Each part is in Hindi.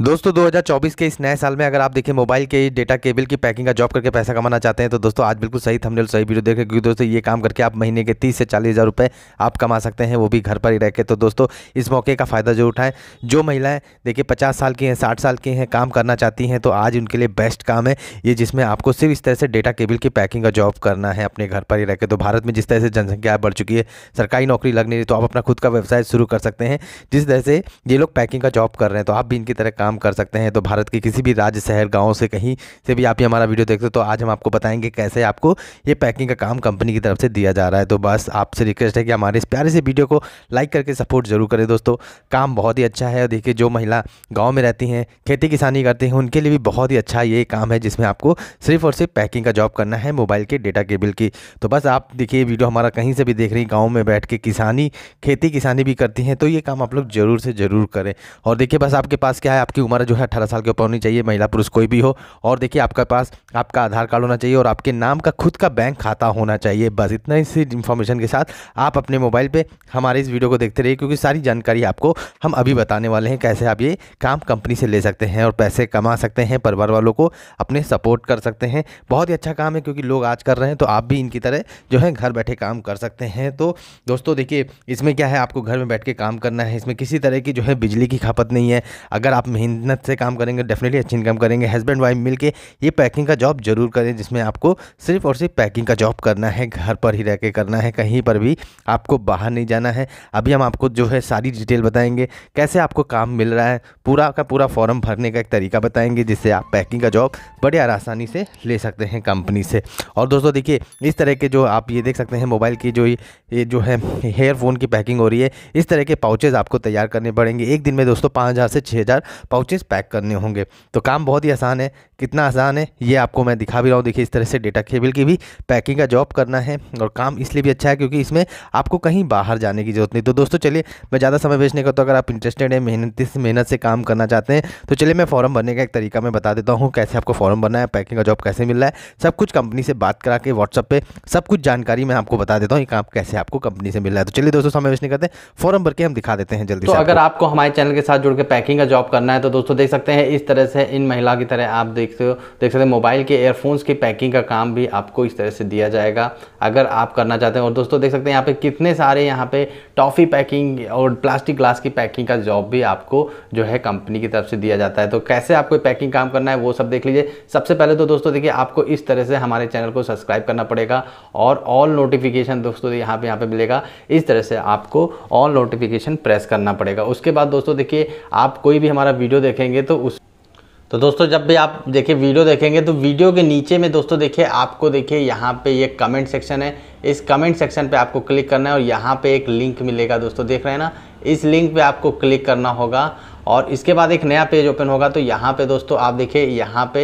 दोस्तों 2024 के इस नए साल में अगर आप देखें मोबाइल के डेटा केबल की पैकिंग का जॉब करके पैसा कमाना चाहते हैं तो दोस्तों आज बिल्कुल सही थंबनेल सही वीडियो देखें क्योंकि दोस्तों ये काम करके आप महीने के तीस से चालीस हज़ार रुपये आप कमा सकते हैं वो भी घर पर ही रह के तो दोस्तों इस मौके का फ़ायदा जो उठाएँ जो महिलाएं देखिए पचास साल की हैं साठ साल की हैं काम करना चाहती हैं तो आज उनके लिए बेस्ट काम है ये जिसमें आपको सिर्फ इस तरह से डेटा केबल की पैकिंग का जॉब करना है अपने घर पर ही रह के तो भारत में जिस तरह से जनसंख्या बढ़ चुकी है सरकारी नौकरी लगने तो आप अपना खुद का व्यवसाय शुरू कर सकते हैं जिस तरह से ये लोग पैकिंग का जॉब कर रहे हैं तो आप भी इनकी तरह काम कर सकते हैं तो भारत के किसी भी राज्य शहर गाँव से कहीं से भी आप ये हमारा वीडियो देखते हो तो आज हम आपको बताएंगे कैसे आपको ये पैकिंग का काम कंपनी की तरफ से दिया जा रहा है तो बस आपसे रिक्वेस्ट है कि हमारे इस प्यारे से वीडियो को लाइक करके सपोर्ट जरूर करें दोस्तों काम बहुत ही अच्छा है और देखिए जो महिला गाँव में रहती हैं खेती किसानी करती हैं उनके लिए भी बहुत ही अच्छा ये काम है जिसमें आपको सिर्फ और सिर्फ पैकिंग का जॉब करना है मोबाइल के डेटा केबल की तो बस आप देखिए वीडियो हमारा कहीं से भी देख रही गाँव में बैठ के किसानी खेती किसानी भी करती हैं तो ये काम आप लोग ज़रूर से ज़रूर करें और देखिए बस आपके पास क्या है आप आपकी उम्र जो है अठारह साल के ऊपर होनी चाहिए महिला पुरुष कोई भी हो और देखिए आपके पास आपका आधार कार्ड होना चाहिए और आपके नाम का खुद का बैंक खाता होना चाहिए बस इतना इसी इन्फॉर्मेशन के साथ आप अपने मोबाइल पर हमारे इस वीडियो को देखते रहिए क्योंकि सारी जानकारी आपको हम अभी बताने वाले हैं कैसे आप ये काम कंपनी से ले सकते हैं और पैसे कमा सकते हैं परिवार वालों को अपने सपोर्ट कर सकते हैं बहुत ही अच्छा काम है क्योंकि लोग आज कर रहे हैं तो आप भी इनकी तरह जो है घर बैठे काम कर सकते हैं तो दोस्तों देखिए इसमें क्या है आपको घर में बैठ के काम करना है इसमें किसी तरह की जो है बिजली की खपत नहीं है अगर आप मेहनत से काम करेंगे डेफिनेटली अच्छी इनकम करेंगे हस्बैंड वाइफ मिलके ये पैकिंग का जॉब जरूर करें जिसमें आपको सिर्फ और सिर्फ पैकिंग का जॉब करना है घर पर ही रह के करना है कहीं पर भी आपको बाहर नहीं जाना है अभी हम आपको जो है सारी डिटेल बताएंगे कैसे आपको काम मिल रहा है पूरा का पूरा फॉर्म भरने का एक तरीका बताएंगे जिससे आप पैकिंग का जॉब बड़े आसानी से ले सकते हैं कंपनी से और दोस्तों देखिए इस तरह के जो आप ये देख सकते हैं मोबाइल की जो ये जो है हेयरफोन की पैकिंग हो रही है इस तरह के पाउचेज़ आपको तैयार करने पड़ेंगे एक दिन में दोस्तों पाँच हज़ार से छः हज़ार पाउचेस पैक करने होंगे तो काम बहुत ही आसान है कितना आसान है ये आपको मैं दिखा भी रहा हूँ देखिए इस तरह से डेटा केबल की भी पैकिंग का जॉब करना है और काम इसलिए भी अच्छा है क्योंकि इसमें आपको कहीं बाहर जाने की जरूरत नहीं तो दोस्तों चलिए मैं ज़्यादा समय वेस्ट नहीं करता अगर आप इंटरेस्टेड हैं मेहनत मेहनत से काम करना चाहते हैं तो चलिए मैं फॉर्म भरने का एक तरीका मैं बता देता हूँ कैसे आपको फॉर्म भरना है पैकिंग का जॉब कैसे मिल रहा है सब कुछ कंपनी से बात करा के व्हाट्सअप पर सब कुछ जानकारी मैं आपको बता देता हूँ काम कैसे आपको कंपनी से मिल रहा है तो चलिए दोस्तों समय वेस्ट नहीं करते फॉर्म भर के हम दिखा देते हैं जल्दी तो अगर आपको हमारे चैनल के साथ जुड़ के पैकिंग का जॉब करना है तो दोस्तों देख सकते हैं इस तरह से इन महिला की तरह आप देख सकते हो देख सकते हैं मोबाइल के एयरफोन्स की पैकिंग का काम भी आपको इस तरह से दिया जाएगा अगर आप करना चाहते हैं और दोस्तों देख सकते हैं यहाँ पे कितने सारे यहाँ पे टॉफ़ी पैकिंग और प्लास्टिक ग्लास की पैकिंग का जॉब भी आपको जो है कंपनी की तरफ से दिया जाता है तो कैसे आपको पैकिंग काम करना है वो सब देख लीजिए सबसे पहले तो दोस्तों देखिए आपको इस तरह से हमारे चैनल को सब्सक्राइब करना पड़ेगा और ऑल नोटिफिकेशन दोस्तों यहाँ पर यहाँ पर मिलेगा इस तरह से आपको ऑल नोटिफिकेशन प्रेस करना पड़ेगा उसके बाद दोस्तों देखिए आप कोई भी हमारा वीडियो वीडियो देखेंगे तो उस तो दोस्तों जब भी आप देखिए वीडियो देखेंगे तो वीडियो के नीचे में दोस्तों देखिए आपको देखिए यहाँ पे ये कमेंट सेक्शन है इस कमेंट सेक्शन पे आपको क्लिक करना है और यहाँ पे एक लिंक मिलेगा दोस्तों देख रहे हैं ना इस लिंक पे आपको क्लिक करना होगा और इसके बाद एक नया पेज ओपन होगा तो यहाँ पे दोस्तों आप देखिए यहाँ पे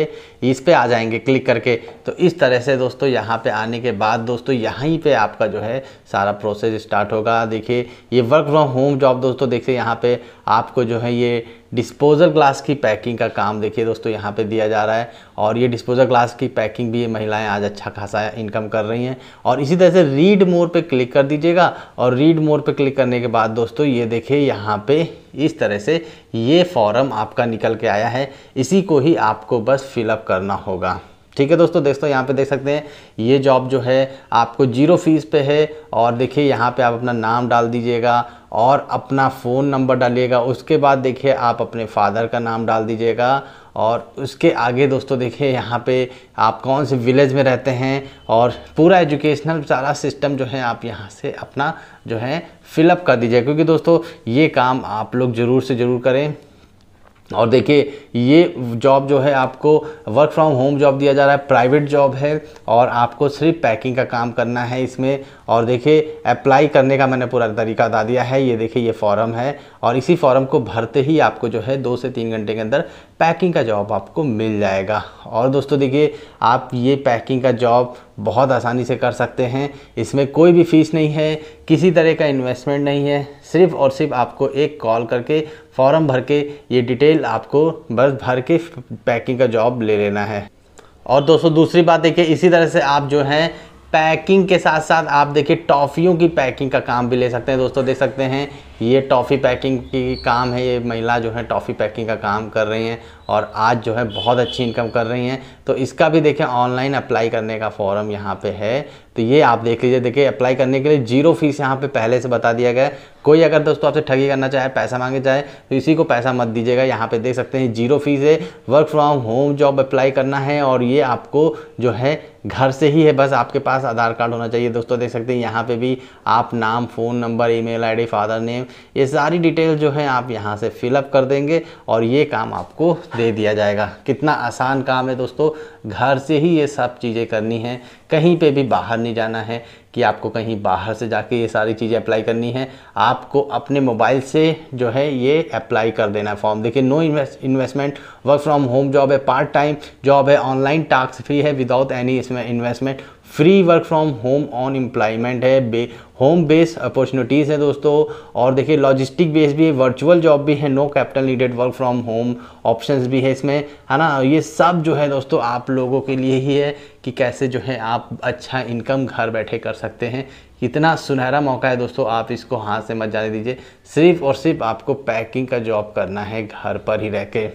इस पे आ जाएंगे क्लिक करके तो इस तरह से दोस्तों यहाँ पे आने के बाद दोस्तों यहीं पे आपका जो है सारा प्रोसेस स्टार्ट होगा देखिए ये वर्क फ्रॉम होम जॉब दोस्तों देखिए यहाँ पे आपको जो है ये डिस्पोजल ग्लास की पैकिंग का काम देखिए दोस्तों यहाँ पे दिया जा रहा है और ये डिस्पोजल ग्लास की पैकिंग भी ये महिलाएं आज अच्छा खासा इनकम कर रही हैं और इसी तरह से रीड मोर पे क्लिक कर दीजिएगा और रीड मोर पे क्लिक करने के बाद दोस्तों ये देखिए यहाँ पे इस तरह से ये फॉर्म आपका निकल के आया है इसी को ही आपको बस फिलअप करना होगा ठीक है दोस्तों दोस्तों यहाँ पे देख सकते हैं ये जॉब जो है आपको जीरो फीस पे है और देखिए यहाँ पे आप अपना नाम डाल दीजिएगा और अपना फ़ोन नंबर डालिएगा उसके बाद देखिए आप अपने फादर का नाम डाल दीजिएगा और उसके आगे दोस्तों देखिए यहाँ पे आप कौन से विलेज में रहते हैं और पूरा एजुकेशनल सारा सिस्टम जो है आप यहाँ से अपना जो है फिलअप कर दीजिए क्योंकि दोस्तों ये काम आप लोग ज़रूर से ज़रूर करें और देखिए ये जॉब जो है आपको वर्क फ्रॉम होम जॉब दिया जा रहा है प्राइवेट जॉब है और आपको सिर्फ पैकिंग का काम करना है इसमें और देखिए अप्लाई करने का मैंने पूरा तरीका बता दिया है ये देखिए ये फॉर्म है और इसी फॉर्म को भरते ही आपको जो है दो से तीन घंटे के अंदर पैकिंग का जॉब आपको मिल जाएगा और दोस्तों देखिए आप ये पैकिंग का जॉब बहुत आसानी से कर सकते हैं इसमें कोई भी फीस नहीं है किसी तरह का इन्वेस्टमेंट नहीं है सिर्फ और सिर्फ आपको एक कॉल करके फॉर्म भर के ये डिटेल आपको बस भर के पैकिंग का जॉब ले लेना है और दोस्तों दूसरी बात देखिए इसी तरह से आप जो हैं पैकिंग के साथ साथ आप देखिए टॉफ़ियों की पैकिंग का काम भी ले सकते हैं दोस्तों देख सकते हैं ये टॉफ़ी पैकिंग की काम है ये महिला जो है टॉफ़ी पैकिंग का काम कर रही हैं और आज जो है बहुत अच्छी इनकम कर रही हैं तो इसका भी देखें ऑनलाइन अप्लाई करने का फॉर्म यहाँ पे है तो ये आप देख लीजिए देखिए अप्लाई करने के लिए जीरो फीस यहाँ पे पहले से बता दिया गया है कोई अगर दोस्तों आपसे ठगी करना चाहे पैसा मांगे चाहे तो इसी को पैसा मत दीजिएगा यहाँ पे देख सकते हैं जीरो फीस है work from home job apply करना है और ये आपको जो है घर से ही है बस आपके पास आधार कार्ड होना चाहिए दोस्तों देख सकते हैं यहाँ पर भी आप नाम phone number email father name ये सारी डिटेल जो है आप यहाँ से फिलअप कर देंगे और ये काम आपको दे दिया जाएगा कितना आसान काम है दोस्तों घर से ही ये सब चीज़ें करनी है कहीं पे भी बाहर नहीं जाना है कि आपको कहीं बाहर से जाके ये सारी चीज़ें अप्लाई करनी है आपको अपने मोबाइल से जो है ये अप्लाई कर देना है फॉर्म देखिए no investment work from home job है पार्ट टाइम जॉब है ऑनलाइन टास्क फ्री है विदाउट एनी इसमें investment free work from home on employment है बे होम बेस अपॉर्चुनिटीज़ है दोस्तों और देखिए लॉजिस्टिक बेस भी है वर्चुअल जॉब भी है no capital needed work from home options भी है इसमें है ना ये सब जो है दोस्तों आप लोगों के लिए ही है कि कैसे जो है आप अच्छा इनकम घर बैठे कर सकते हैं कितना सुनहरा मौका है दोस्तों आप इसको हाथ से मत जाने दीजिए सिर्फ और सिर्फ आपको पैकिंग का जॉब करना है घर पर ही रह के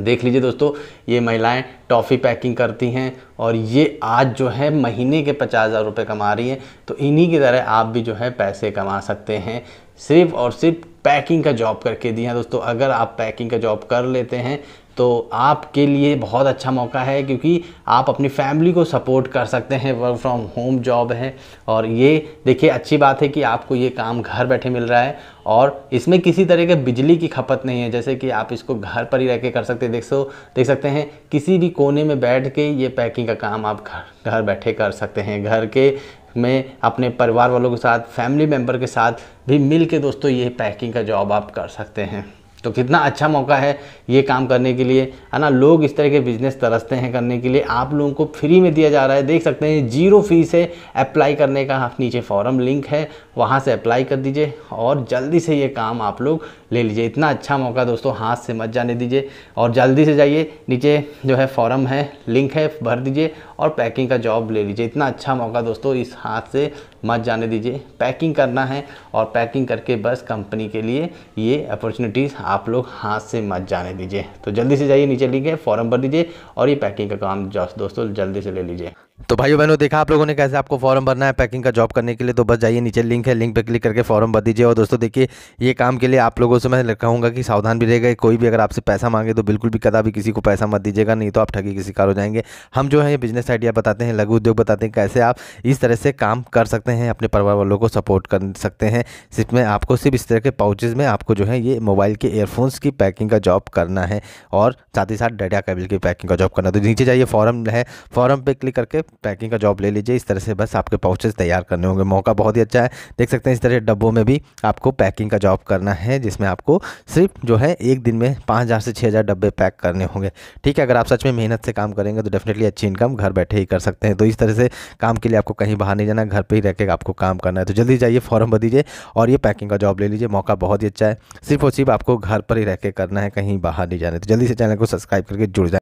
देख लीजिए दोस्तों ये महिलाएं टॉफ़ी पैकिंग करती हैं और ये आज जो है महीने के पचास हज़ार रुपये कमा रही हैं तो इन्हीं की तरह आप भी जो है पैसे कमा सकते हैं सिर्फ और सिर्फ पैकिंग का जॉब करके दी हैं दोस्तों अगर आप पैकिंग का जॉब कर लेते हैं तो आपके लिए बहुत अच्छा मौका है क्योंकि आप अपनी फैमिली को सपोर्ट कर सकते हैं वर्क फ्रॉम होम जॉब है और ये देखिए अच्छी बात है कि आपको ये काम घर बैठे मिल रहा है और इसमें किसी तरह के बिजली की खपत नहीं है जैसे कि आप इसको घर पर ही रह के कर सकते देख सो देख सकते हैं किसी भी कोने में बैठ के ये पैकिंग का काम आप घर घर बैठे कर सकते हैं घर के में अपने परिवार वालों के साथ फैमिली मेम्बर के साथ भी मिल के दोस्तों ये पैकिंग का जॉब आप कर सकते हैं तो कितना अच्छा मौका है ये काम करने के लिए है ना लोग इस तरह के बिजनेस तरसते हैं करने के लिए आप लोगों को फ्री में दिया जा रहा है देख सकते हैं जीरो फीस है अप्लाई करने का नीचे फॉरम लिंक है वहाँ से अप्लाई कर दीजिए और जल्दी से ये काम आप लोग ले लीजिए इतना अच्छा मौका दोस्तों हाथ से मत जाने दीजिए और जल्दी से जाइए नीचे जो है फॉरम है लिंक है भर दीजिए और पैकिंग का जॉब ले लीजिए इतना अच्छा मौका दोस्तों इस हाथ से मत जाने दीजिए पैकिंग करना है और पैकिंग करके बस कंपनी के लिए ये अपॉर्चुनिटीज़ आप लोग हाथ से मत जाने दीजिए तो जल्दी से जाइए नीचे लीजिए फॉर्म भर दीजिए और ये पैकिंग का काम दोस्तों जल्दी से ले लीजिए तो भाइयों बहनों देखा आप लोगों ने कैसे आपको फॉर्म भरना है पैकिंग का जॉब करने के लिए तो बस जाइए नीचे लिंक है लिंक पे क्लिक करके फॉर्म भर दीजिए और दोस्तों देखिए ये काम के लिए आप लोगों से मैं कहूँगा कि सावधान भी रहेगा कोई भी अगर आपसे पैसा मांगे तो बिल्कुल भी कदा भी किसी को पैसा मत दीजिएगा नहीं तो आप ठगी किसी कार हो जाएंगे हम जो है ये बिजनेस आइडिया बताते हैं लघु उद्योग बताते हैं कैसे आप इस तरह से काम कर सकते हैं अपने परिवार वालों को सपोर्ट कर सकते हैं सिर्फ में आपको सिर्फ इस तरह के पाउचेज़ में आपको जो है ये मोबाइल के एयरफोन्स की पैकिंग का जॉब करना है और साथ ही साथ डाटा केबल की पैकिंग का जॉब करना है तो नीचे जाइए फॉर्म है फॉरम पर क्लिक करके पैकिंग का जॉब ले लीजिए इस तरह से बस आपके पाउचेस तैयार करने होंगे मौका बहुत ही अच्छा है देख सकते हैं इस तरह डब्बों में भी आपको पैकिंग का जॉब करना है जिसमें आपको सिर्फ जो है एक दिन में पाँच हज़ार से छः हज़ार डब्बे पैक करने होंगे ठीक है अगर आप सच में मेहनत से काम करेंगे तो डेफिनेटली अच्छी इनकम घर बैठे ही कर सकते हैं तो इस तरह से काम के लिए आपको कहीं बाहर नहीं जाना घर पर ही रह के आपको काम करना है तो जल्दी जाइए फॉर्म भर दीजिए और ये पैकिंग का जॉब ले लीजिए मौका बहुत ही अच्छा है सिर्फ और सिर्फ आपको घर पर ही रह के करना है कहीं बाहर नहीं जाना है तो जल्दी से चैनल को सब्सक्राइब करके जुड़ जाए